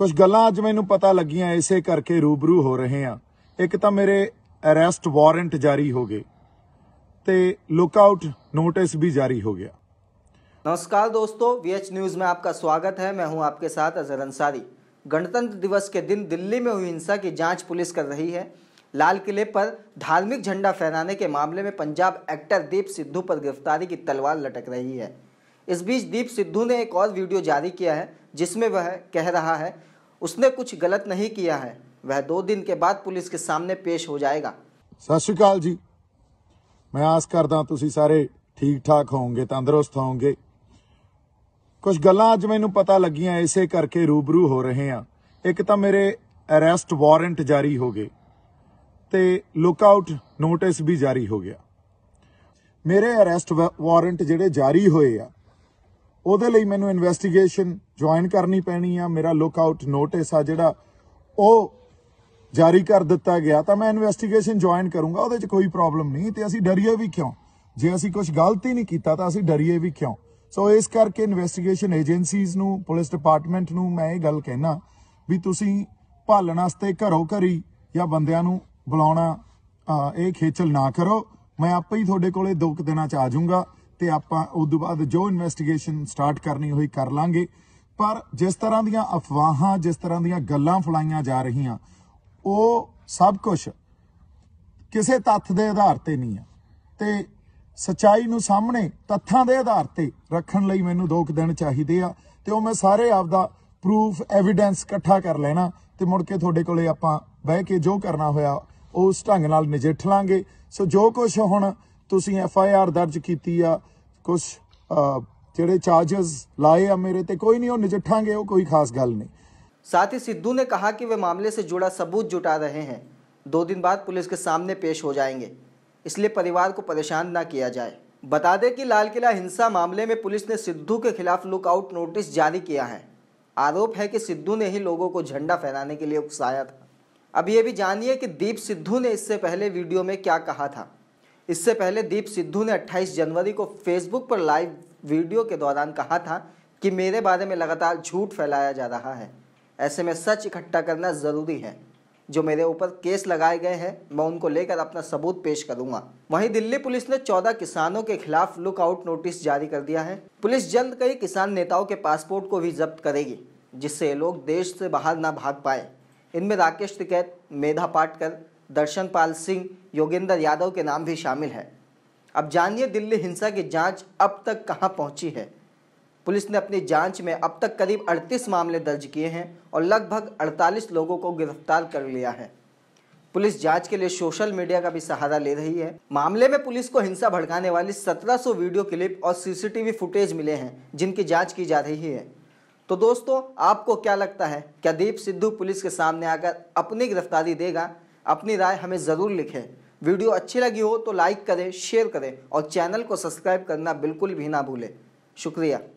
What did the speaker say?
कुछ गल् अज मैं पता लगिया इसे करके रूबरू हो रहे हैं एक तो मेरे अरैसट ਵਾਰੰਟ जारी हो गए तो लुकआउट नोटिस भी जारी हो गया नमस्कार दोस्तों वी एच न्यूज़ में आपका स्वागत है मैं हूं आपके साथ अजहर अंसारी गणतंत्र दिवस के दिन दिल्ली में हुई हिंसा की जांच पुलिस कर रही है लाल किले पर धार्मिक झंडा फहराने के मामले में पंजाब एक्टर दीप सिद्धू पर गिरफ्तारी की तलवार लटक रही है इस बीच दीप सिद्धू ने एक और वीडियो जारी किया है जिसमें वह कह रहा है उसने ਕੁਝ ਗਲਤ ਨਹੀਂ ਕੀਤਾ ਹੈ वह दो दिन के बाद पुलिस के सामने पेश हो जाएगा ਸਤਿ ਸ਼੍ਰੀ ਅਕਾਲ ਜੀ ਮੈਂ ਆਸ ਕਰਦਾ ਤੁਸੀਂ ਸਾਰੇ ਠੀਕ ਠਾਕ ਹੋਵੋਗੇ ਤੰਦਰੁਸਤ ਹੋਵੋਗੇ ਕੁਝ ਗੱਲਾਂ ਅੱਜ ਮੈਨੂੰ ਪਤਾ ਲੱਗੀਆਂ ਇਸੇ ਕਰਕੇ ਰੂਬਰੂ ਹੋ ਰਹੇ ਆ ਇੱਕ ਤਾਂ ਮੇਰੇ ਅਰੈਸਟ ਵਾਰੰਟ ਜਾਰੀ ਹੋ ਗਏ ਤੇ ਲੁੱਕਆਊਟ ਨੋਟਿਸ ਵੀ ਜਾਰੀ ਹੋ ਗਿਆ ਮੇਰੇ ਅਰੈਸਟ ਵਾਰੰਟ ਜਿਹੜੇ ਜਾਰੀ ਹੋਏ ਆ ਉਹਦੇ ਲਈ ਮੈਨੂੰ ਇਨਵੈਸਟੀਗੇਸ਼ਨ ਜੁਆਇਨ ਕਰਨੀ ਪੈਣੀ ਆ ਮੇਰਾ ਲੁੱਕ ਆਊਟ ਨੋਟਿਸ ਆ ਜਿਹੜਾ ਉਹ ਜਾਰੀ ਕਰ ਦਿੱਤਾ ਗਿਆ ਤਾਂ ਮੈਂ ਇਨਵੈਸਟੀਗੇਸ਼ਨ ਜੁਆਇਨ ਕਰੂੰਗਾ ਉਹਦੇ 'ਚ ਕੋਈ ਪ੍ਰੋਬਲਮ ਨਹੀਂ ਤੇ ਅਸੀਂ ਡਰੀਏ ਵੀ ਕਿਉਂ ਜੇ ਅਸੀਂ ਕੁਝ ਗਲਤ ਹੀ ਨਹੀਂ ਕੀਤਾ ਤਾਂ ਅਸੀਂ ਡਰੀਏ ਵੀ ਕਿਉਂ ਸੋ ਇਸ ਕਰਕੇ ਇਨਵੈਸਟੀਗੇਸ਼ਨ ਏਜੰਸੀਜ਼ ਨੂੰ ਪੁਲਿਸ ਡਿਪਾਰਟਮੈਂਟ ਨੂੰ ਮੈਂ ਇਹ ਗੱਲ ਕਹਿਣਾ ਵੀ ਤੁਸੀਂ ਭਾਲਣ ਵਾਸਤੇ ਘਰੋ ਘਰੀ ਜਾਂ ਬੰਦਿਆਂ ਨੂੰ ਬੁਲਾਉਣਾ ਇਹ ਖੇਚਲ ਨਾ ਕਰੋ ਮੈਂ ਆਪੇ ਹੀ ਤੁਹਾਡੇ ਕੋਲੇ ਦੁੱਖ ਦਿਨਾਂ ਚ ਆ ਜਾਊਂਗਾ ਤੇ ਆਪਾਂ ਉਸ ਤੋਂ ਬਾਅਦ ਜੋ ਇਨਵੈਸਟੀਗੇਸ਼ਨ ਸਟਾਰਟ ਕਰਨੀ ਹੋਈ ਕਰ ਲਾਂਗੇ ਪਰ ਜਿਸ ਤਰ੍ਹਾਂ ਦੀਆਂ ਅਫਵਾਹਾਂ ਜਿਸ ਤਰ੍ਹਾਂ ਦੀਆਂ ਗੱਲਾਂ ਫਲਾਈਆਂ ਜਾ ਰਹੀਆਂ ਉਹ ਸਭ ਕੁਝ ਕਿਸੇ ਤੱਥ ਦੇ ਆਧਾਰ ਤੇ ਨਹੀਂ ਆ ਤੇ ਸਚਾਈ ਨੂੰ ਸਾਹਮਣੇ ਤੱਥਾਂ ਦੇ ਆਧਾਰ ਤੇ ਰੱਖਣ ਲਈ ਮੈਨੂੰ ਦੋ ਦਿਨ ਚਾਹੀਦੇ ਆ ਤੇ ਉਹ ਮੈਂ ਸਾਰੇ ਆਪ ਦਾ ਪ੍ਰੂਫ ਐਵੀਡੈਂਸ ਇਕੱਠਾ ਕਰ ਲੈਣਾ ਤੇ ਮੁੜ ਕੇ ਤੁਹਾਡੇ ਕੋਲੇ ਆਪਾਂ ਬਹਿ ਕੇ ਜੋ ਕਰਨਾ ਹੋਇਆ ਉਸ ਢੰਗ ਨਾਲ ਨਜਿੱਠ ਲਾਂਗੇ ਸੋ ਜੋ ਕੁਝ ਹੁਣ ਤੁਸੀਂ ਐਫ ਆਈ ਆਰ ਦਰਜ ਕੀਤੀ ਆ ਕੁਝ ਜਿਹੜੇ ਚਾਰजेस ਲਾਏ ਆ ਮੇਰੇ ਤੇ ਕੋਈ ਨਹੀਂ ਉਹ ਨਜਿੱਠਾਂਗੇ ਉਹ ਕੋਈ ਖਾਸ नहीं साथ ही सिद्धू ने कहा कि वे मामले से जुड़ा सबूत जुटा रहे हैं दो दिन बाद पुलिस के सामने पेश हो जाएंगे इसलिए परिवार को परेशान ना किया जाए बता दें कि लाल किला हिंसा मामले में पुलिस ने सिद्धू के खिलाफ लुकआउट नोटिस जारी किया है आरोप है कि सिद्धू ने ही लोगों को झंडा फहराने के लिए उकसाया था अब ये भी जानिए कि दीप सिद्धू ने इससे पहले वीडियो में क्या कहा था इससे पहले दीप सिद्धू ने 28 जनवरी को फेसबुक पर लाइव वीडियो के दौरान कहा था कि मेरे बारे में लगातार झूठ फैलाया जा रहा है ऐसे में सच इकट्ठा करना ज़रूरी है जो मेरे ऊपर केस लगाए गए हैं मैं उनको लेकर अपना सबूत पेश करूंगा वहीं दिल्ली पुलिस ने 14 किसानों के खिलाफ लुकआउट नोटिस जारी कर दिया है पुलिस जल्द कई किसान नेताओं के पासपोर्ट को भी जब्त करेगी जिससे ये लोग देश से बाहर ना भाग पाए इनमें राकेश टिकैत मेधा पाटकर दर्शन पाल सिंह योगेंद्र यादव के नाम भी शामिल है अब जानिए दिल्ली हिंसा की जांच अब तक कहां पहुंची है पुलिस ने अपनी जांच में अब तक करीब 38 मामले दर्ज किए हैं और लगभग 48 लोगों को गिरफ्तार कर लिया है पुलिस जांच के लिए सोशल मीडिया का भी सहारा ले रही है मामले में पुलिस को हिंसा भड़काने वाली 1700 वीडियो क्लिप और सीसीटीवी फुटेज मिले हैं जिनकी जांच की जा रही है तो दोस्तों आपको क्या लगता है क्या दीप सिद्धू पुलिस के सामने आकर अपनी गिरफ्तारी देगा अपनी राय हमें ज़रूर लिखें वीडियो अच्छी लगी हो तो लाइक करें शेयर करें और चैनल को सब्सक्राइब करना बिल्कुल भी ना भूलें शुक्रिया